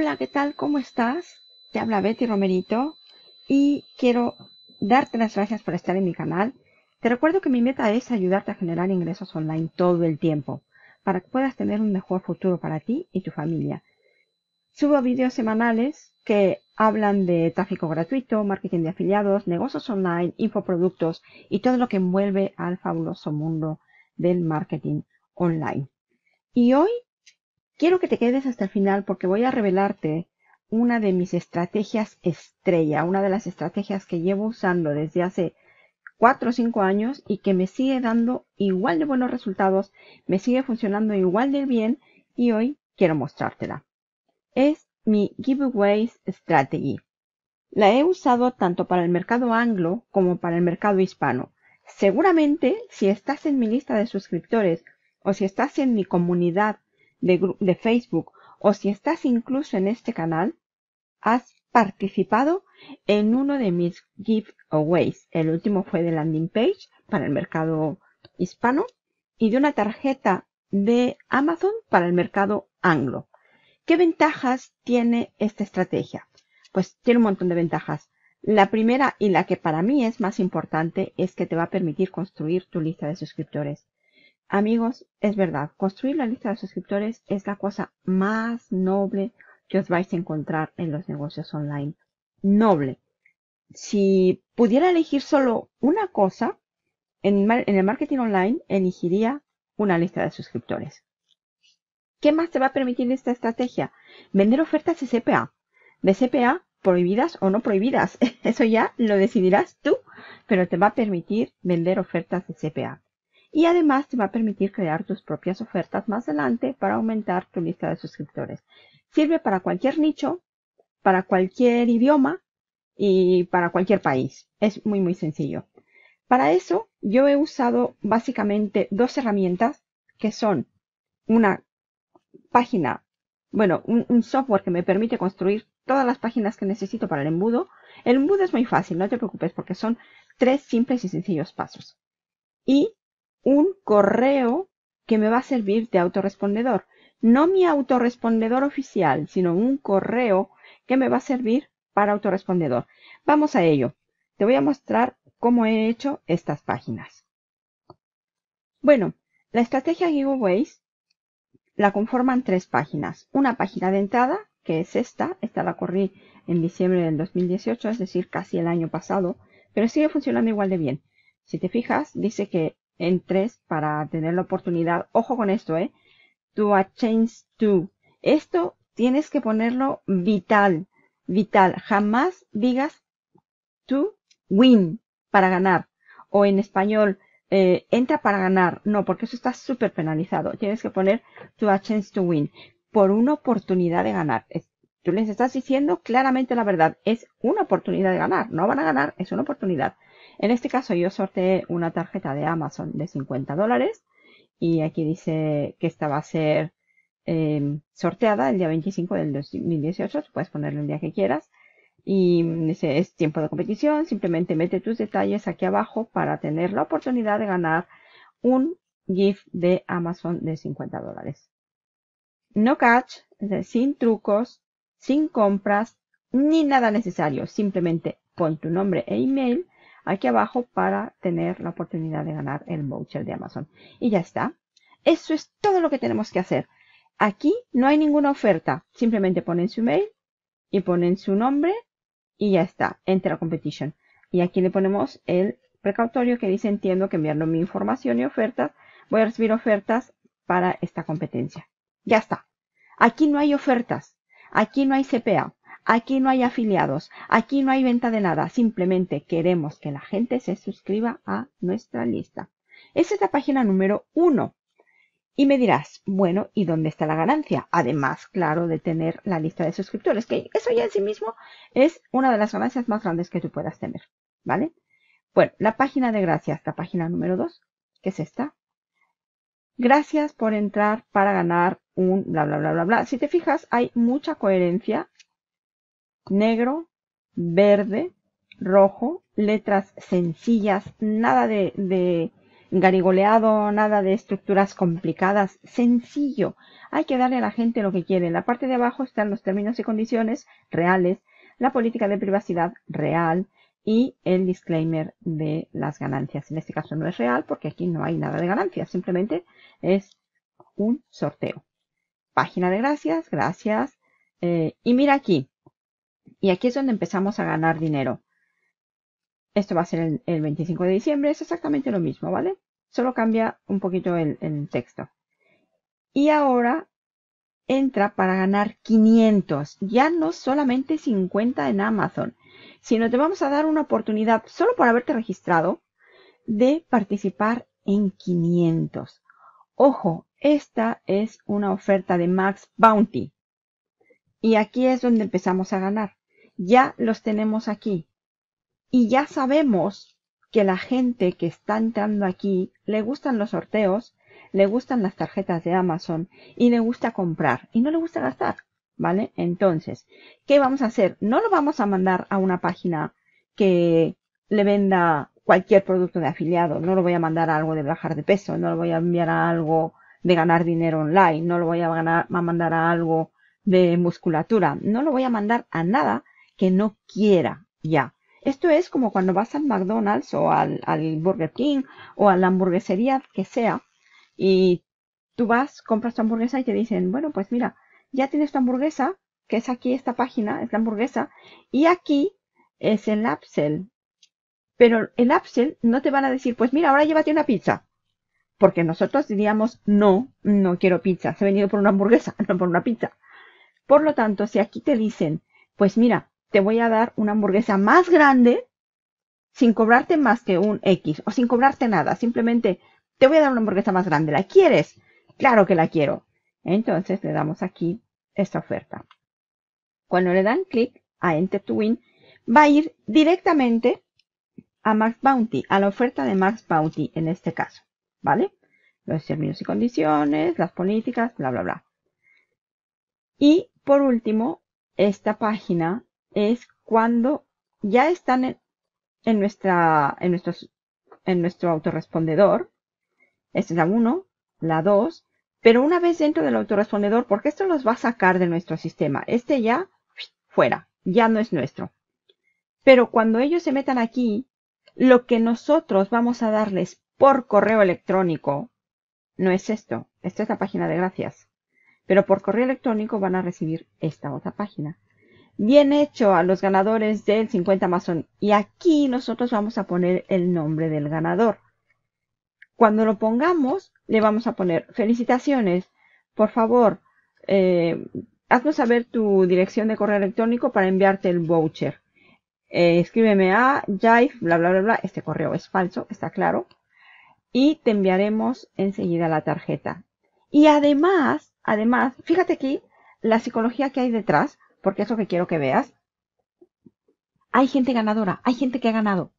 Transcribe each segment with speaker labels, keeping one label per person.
Speaker 1: Hola, ¿qué tal? ¿Cómo estás? Te habla Betty Romerito y quiero darte las gracias por estar en mi canal. Te recuerdo que mi meta es ayudarte a generar ingresos online todo el tiempo para que puedas tener un mejor futuro para ti y tu familia. Subo vídeos semanales que hablan de tráfico gratuito, marketing de afiliados, negocios online, infoproductos y todo lo que envuelve al fabuloso mundo del marketing online. Y hoy Quiero que te quedes hasta el final porque voy a revelarte una de mis estrategias estrella, una de las estrategias que llevo usando desde hace 4 o 5 años y que me sigue dando igual de buenos resultados, me sigue funcionando igual de bien y hoy quiero mostrártela. Es mi Giveaways Strategy. La he usado tanto para el mercado anglo como para el mercado hispano. Seguramente si estás en mi lista de suscriptores o si estás en mi comunidad de, Facebook o si estás incluso en este canal, has participado en uno de mis giveaways. El último fue de landing page para el mercado hispano y de una tarjeta de Amazon para el mercado anglo. ¿Qué ventajas tiene esta estrategia? Pues tiene un montón de ventajas. La primera y la que para mí es más importante es que te va a permitir construir tu lista de suscriptores. Amigos, es verdad, construir la lista de suscriptores es la cosa más noble que os vais a encontrar en los negocios online. Noble. Si pudiera elegir solo una cosa, en, el marketing online elegiría una lista de suscriptores. ¿Qué más te va a permitir esta estrategia? Vender ofertas de CPA. De CPA prohibidas o no prohibidas. Eso ya lo decidirás tú, pero te va a permitir vender ofertas de CPA y además te va a permitir crear tus propias ofertas más adelante para aumentar tu lista de suscriptores. Sirve para cualquier nicho, para cualquier idioma y para cualquier país. Es muy muy sencillo. Para eso yo he usado básicamente dos herramientas que son una página, bueno, un, software que me permite construir todas las páginas que necesito para el embudo. El embudo es muy fácil, no te preocupes porque son tres simples y sencillos pasos. Y un correo que me va a servir de autorrespondedor. No mi autorrespondedor oficial, sino un correo que me va a servir para autorrespondedor. Vamos a ello. Te voy a mostrar cómo he hecho estas páginas. Bueno, la estrategia Giveaways la conforman tres páginas. Una página de entrada, que es esta. Esta la corrí en diciembre del 2018, es decir, casi el año pasado, pero sigue funcionando igual de bien. Si te fijas, dice que en tres para tener la oportunidad. Ojo con esto, ¿eh? To a change to. Esto tienes que ponerlo vital, vital. Jamás digas to win para ganar. O en español, eh, entra para ganar. No, porque eso está súper penalizado. Tienes que poner to a chance to win. Por una oportunidad de ganar. tú les estás diciendo claramente la verdad. Es una oportunidad de ganar. No van a ganar, es una oportunidad. En este caso yo sorteé una tarjeta de Amazon de 50 dólares y aquí dice que esta va a ser em, sorteada el día 25 del 2018, puedes ponerle el día que quieras. Y dice, es tiempo de competición, simplemente mete tus detalles aquí abajo para tener la oportunidad de ganar un GIF de Amazon de 50 dólares. No catch, sin trucos, sin compras, ni nada necesario. Simplemente pon tu nombre e email aquí abajo para tener la oportunidad de ganar el voucher de Amazon. Y ya está. Eso es todo lo que tenemos que hacer. Aquí no hay ninguna oferta. Simplemente ponen su mail y ponen su nombre y ya está. Enter a competition. Y aquí le ponemos el precautorio que dice entiendo que enviando mi información y ofertas voy a recibir ofertas para esta competencia. Ya está. Aquí no hay ofertas. Aquí no hay CPA. Aquí no hay afiliados, aquí no hay venta de nada, simplemente queremos que la gente se suscriba a nuestra lista. Esa es la página número uno. Y me dirás, bueno, ¿y dónde está la ganancia? Además, claro, de tener la lista de suscriptores, que eso ya en sí mismo es una de las ganancias más grandes que tú puedas tener, ¿vale? Bueno, la página de gracias, la página número dos, que es esta. Gracias por entrar para ganar un bla, bla, bla, bla, bla. Si te fijas, hay mucha coherencia negro, verde, rojo, letras sencillas, nada de, garigoleado, nada de estructuras complicadas, sencillo. Hay que darle a la gente lo que quiere. En la parte de abajo están los términos y condiciones reales, la política de privacidad real y el disclaimer de las ganancias. En este caso no es real porque aquí no hay nada de ganancias, simplemente es un sorteo. Página de gracias, gracias. Eh, y mira aquí, y aquí es donde empezamos a ganar dinero. Esto va a ser el, 25 de diciembre, es exactamente lo mismo, ¿vale? Solo cambia un poquito el texto. Y ahora entra para ganar 500, ya no solamente 50 en Amazon, sino te vamos a dar una oportunidad, solo por haberte registrado, de participar en 500. Ojo, esta es una oferta de Max Bounty. Y aquí es donde empezamos a ganar ya los tenemos aquí. Y ya sabemos que la gente que está entrando aquí le gustan los sorteos, le gustan las tarjetas de Amazon y le gusta comprar y no le gusta gastar, ¿vale? Entonces, ¿qué vamos a hacer? No lo vamos a mandar a una página que le venda cualquier producto de afiliado, no lo voy a mandar a algo de bajar de peso, no lo voy a enviar a algo de ganar dinero online, no lo voy a, ganar, a mandar a algo de musculatura, no lo voy a mandar a nada que no quiera ya. Esto es como cuando vas al McDonald's o al, Burger King o a la hamburguesería que sea y tú vas, compras tu hamburguesa y te dicen, bueno, pues mira, ya tienes tu hamburguesa, que es aquí esta página, es la hamburguesa, y aquí es el upsell. Pero el upsell no te van a decir, pues mira, ahora llévate una pizza. Porque nosotros diríamos, no, no quiero pizza, se he venido por una hamburguesa, no por una pizza. Por lo tanto, si aquí te dicen, pues mira, te voy a dar una hamburguesa más grande sin cobrarte más que un X o sin cobrarte nada. Simplemente te voy a dar una hamburguesa más grande. ¿La quieres? Claro que la quiero. Entonces le damos aquí esta oferta. Cuando le dan clic a Enter to Win, va a ir directamente a Max Bounty, a la oferta de Max Bounty en este caso. ¿Vale? Los términos y condiciones, las políticas, bla, bla, bla. Y por último, esta página es cuando ya están en, nuestra, en, nuestros, en nuestro autorrespondedor. Esta es la 1, la 2, pero una vez dentro del autorrespondedor, porque esto los va a sacar de nuestro sistema. Este ya fuera, ya no es nuestro. Pero cuando ellos se metan aquí, lo que nosotros vamos a darles por correo electrónico no es esto. Esta es la página de gracias. Pero por correo electrónico van a recibir esta otra página bien hecho a los ganadores del 50 Amazon. Y aquí nosotros vamos a poner el nombre del ganador. Cuando lo pongamos, le vamos a poner felicitaciones. Por favor, eh, haznos saber tu dirección de correo electrónico para enviarte el voucher. Eh, escríbeme a jive, bla, bla, bla, bla. Este correo es falso, está claro. Y te enviaremos enseguida la tarjeta. Y además, además, fíjate aquí la psicología que hay detrás porque es lo que quiero que veas, hay gente ganadora, hay gente que ha ganado.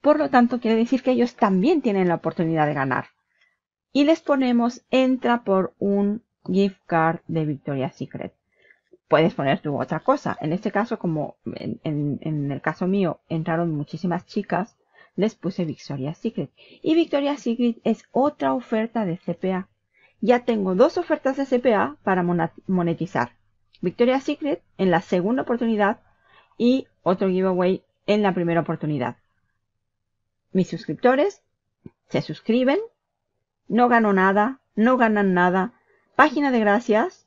Speaker 1: Por lo tanto, quiere decir que ellos también tienen la oportunidad de ganar. Y les ponemos entra por un gift card de Victoria's Secret. Puedes poner tú otra cosa. En este caso, como en, en el caso mío, entraron muchísimas chicas, les puse Victoria's Secret. Y Victoria's Secret es otra oferta de CPA. Ya tengo dos ofertas de CPA para monetizar. Victoria's Secret en la segunda oportunidad y otro giveaway en la primera oportunidad. Mis suscriptores se suscriben, no gano nada, no ganan nada. Página de gracias,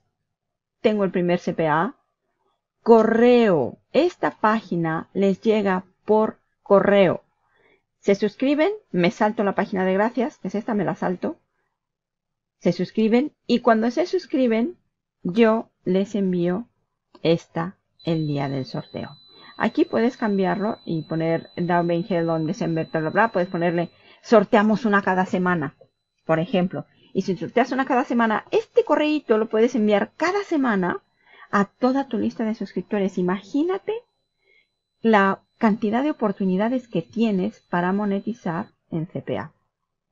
Speaker 1: tengo el primer CPA. Correo, esta página les llega por correo. Se suscriben, me salto la página de gracias, que es esta, me la salto. Se suscriben y cuando se suscriben yo les envío esta el día del sorteo. Aquí puedes cambiarlo y poner Down Hell on December, bla, bla, puedes ponerle sorteamos una cada semana, por ejemplo. Y si sorteas una cada semana, este correíto lo puedes enviar cada semana a toda tu lista de suscriptores. Imagínate la cantidad de oportunidades que tienes para monetizar en CPA.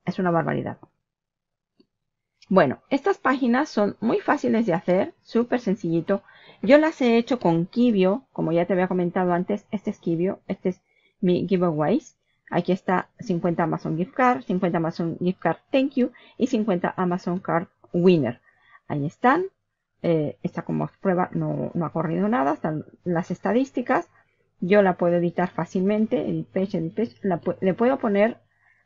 Speaker 1: Es una barbaridad. Bueno, estas páginas son muy fáciles de hacer, súper sencillito. Yo las he hecho con Kibio, como ya te había comentado antes, este es Kibio, este es mi giveaways. Aquí está 50 Amazon Gift Card, 50 Amazon Gift Card Thank You y 50 Amazon Card Winner. Ahí están. Eh, esta como prueba no, ha corrido nada, están las estadísticas. Yo la puedo editar fácilmente, edit page, page. le puedo poner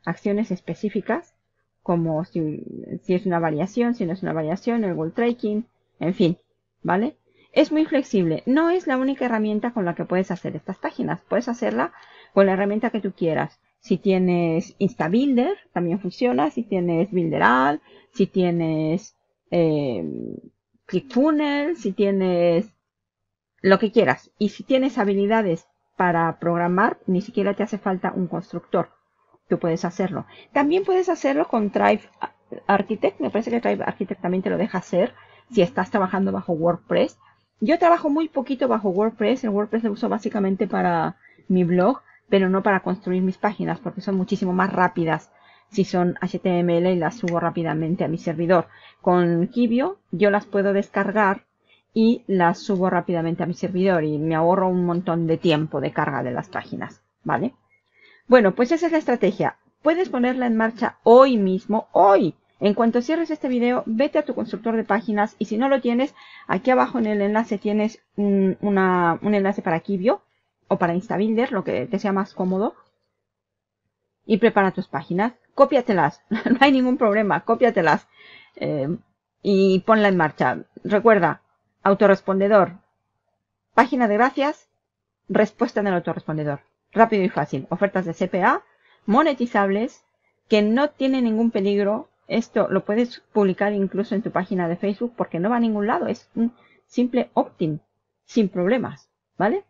Speaker 1: acciones específicas como si, si es una variación, si no es una variación, el goal tracking, en fin, ¿vale? Es muy flexible. No es la única herramienta con la que puedes hacer estas páginas. Puedes hacerla con la herramienta que tú quieras. Si tienes InstaBuilder, también funciona. Si tienes BuilderAll, si tienes eh, ClickFunnels, si tienes lo que quieras. Y si tienes habilidades para programar, ni siquiera te hace falta un constructor. Tú puedes hacerlo. También puedes hacerlo con Drive Architect. Me parece que Drive Architect también te lo deja hacer si estás trabajando bajo WordPress. Yo trabajo muy poquito bajo WordPress. El WordPress lo uso básicamente para mi blog, pero no para construir mis páginas porque son muchísimo más rápidas si son HTML y las subo rápidamente a mi servidor. Con Kibio yo las puedo descargar y las subo rápidamente a mi servidor y me ahorro un montón de tiempo de carga de las páginas, ¿vale? Bueno, pues esa es la estrategia. Puedes ponerla en marcha hoy mismo, hoy. En cuanto cierres este video, vete a tu constructor de páginas y si no lo tienes, aquí abajo en el enlace tienes un, enlace para Kibio o para Instabuilder, lo que te sea más cómodo. Y prepara tus páginas, cópiatelas, no hay ningún problema, cópiatelas eh, y ponla en marcha. Recuerda, autorrespondedor, página de gracias, respuesta en el autorrespondedor rápido y fácil. Ofertas de CPA monetizables que no tienen ningún peligro. Esto lo puedes publicar incluso en tu página de Facebook porque no va a ningún lado. Es un simple opt-in sin problemas. ¿Vale?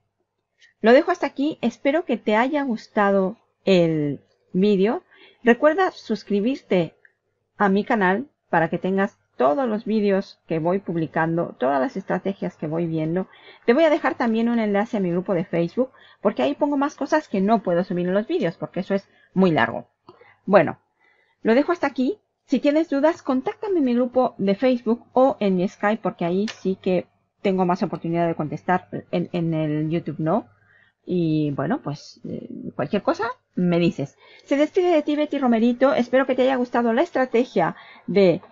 Speaker 1: Lo dejo hasta aquí. Espero que te haya gustado el vídeo. Recuerda suscribirte a mi canal para que tengas todos los vídeos que voy publicando, todas las estrategias que voy viendo. Te voy a dejar también un enlace a mi grupo de Facebook, porque ahí pongo más cosas que no puedo subir en los vídeos, porque eso es muy largo. Bueno, lo dejo hasta aquí. Si tienes dudas, contáctame en mi grupo de Facebook o en mi Skype, porque ahí sí que tengo más oportunidad de contestar en, el YouTube, ¿no? Y bueno, pues eh, cualquier cosa me dices. Se despide de ti Betty Romerito. Espero que te haya gustado la estrategia de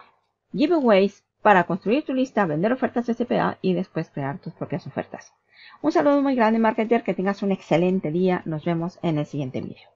Speaker 1: giveaways para construir tu lista, vender ofertas de CPA y después crear tus propias ofertas. Un saludo muy grande, marketer, que tengas un excelente día. Nos vemos en el siguiente vídeo.